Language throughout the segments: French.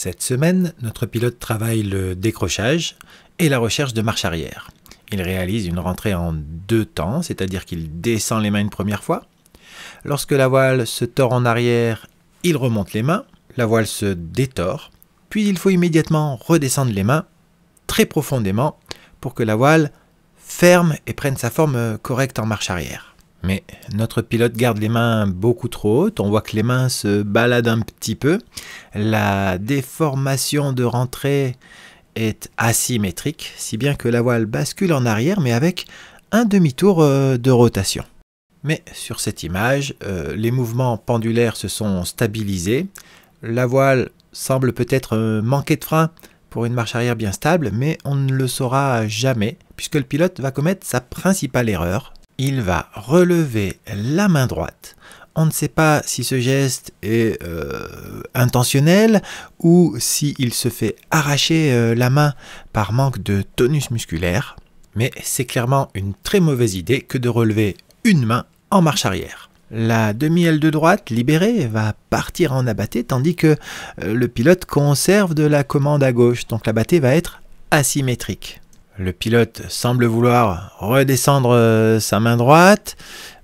Cette semaine, notre pilote travaille le décrochage et la recherche de marche arrière. Il réalise une rentrée en deux temps, c'est-à-dire qu'il descend les mains une première fois. Lorsque la voile se tord en arrière, il remonte les mains, la voile se détord, puis il faut immédiatement redescendre les mains très profondément pour que la voile ferme et prenne sa forme correcte en marche arrière. Mais notre pilote garde les mains beaucoup trop hautes, on voit que les mains se baladent un petit peu. La déformation de rentrée est asymétrique, si bien que la voile bascule en arrière mais avec un demi-tour euh, de rotation. Mais sur cette image, euh, les mouvements pendulaires se sont stabilisés. La voile semble peut-être euh, manquer de frein pour une marche arrière bien stable, mais on ne le saura jamais, puisque le pilote va commettre sa principale erreur, il va relever la main droite. On ne sait pas si ce geste est euh, intentionnel ou s'il se fait arracher euh, la main par manque de tonus musculaire, mais c'est clairement une très mauvaise idée que de relever une main en marche arrière. La demi-aile de droite libérée va partir en abatté tandis que euh, le pilote conserve de la commande à gauche, donc l'abatté va être asymétrique. Le pilote semble vouloir redescendre euh, sa main droite,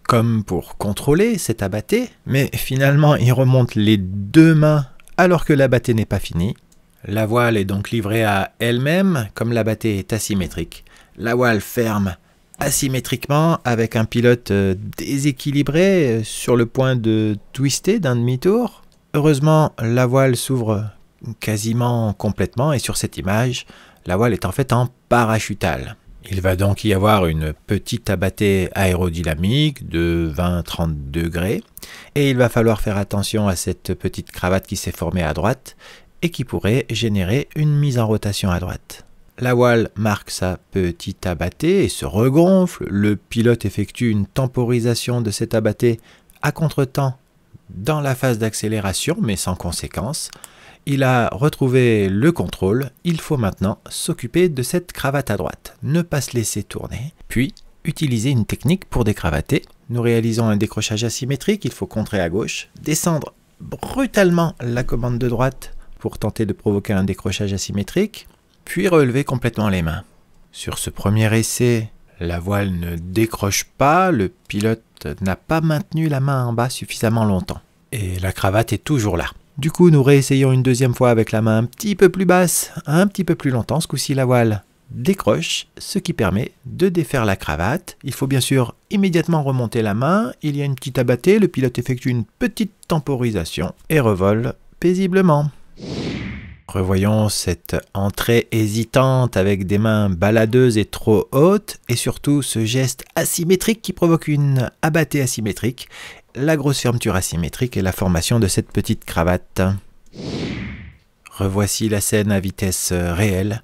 comme pour contrôler cet abatté, mais finalement il remonte les deux mains alors que l'abatté n'est pas fini. La voile est donc livrée à elle-même, comme l'abatté est asymétrique. La voile ferme asymétriquement avec un pilote euh, déséquilibré euh, sur le point de twister d'un demi-tour. Heureusement, la voile s'ouvre quasiment complètement et sur cette image, la voile est en fait en parachutale. Il va donc y avoir une petite abattée aérodynamique de 20-30 degrés et il va falloir faire attention à cette petite cravate qui s'est formée à droite et qui pourrait générer une mise en rotation à droite. La voile marque sa petite abattée et se regonfle, le pilote effectue une temporisation de cette abattée à contretemps dans la phase d'accélération mais sans conséquence, il a retrouvé le contrôle, il faut maintenant s'occuper de cette cravate à droite, ne pas se laisser tourner, puis utiliser une technique pour décravater. Nous réalisons un décrochage asymétrique, il faut contrer à gauche, descendre brutalement la commande de droite pour tenter de provoquer un décrochage asymétrique, puis relever complètement les mains. Sur ce premier essai, la voile ne décroche pas, le pilote n'a pas maintenu la main en bas suffisamment longtemps. Et la cravate est toujours là. Du coup, nous réessayons une deuxième fois avec la main un petit peu plus basse, un petit peu plus longtemps. Ce coup-ci, la voile décroche, ce qui permet de défaire la cravate. Il faut bien sûr immédiatement remonter la main. Il y a une petite abattée. Le pilote effectue une petite temporisation et revole paisiblement. Revoyons cette entrée hésitante avec des mains baladeuses et trop hautes et surtout ce geste asymétrique qui provoque une abattée asymétrique la grosse fermeture asymétrique et la formation de cette petite cravate. Revoici la scène à vitesse euh, réelle.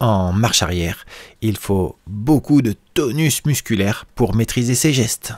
En marche arrière, il faut beaucoup de tonus musculaire pour maîtriser ses gestes.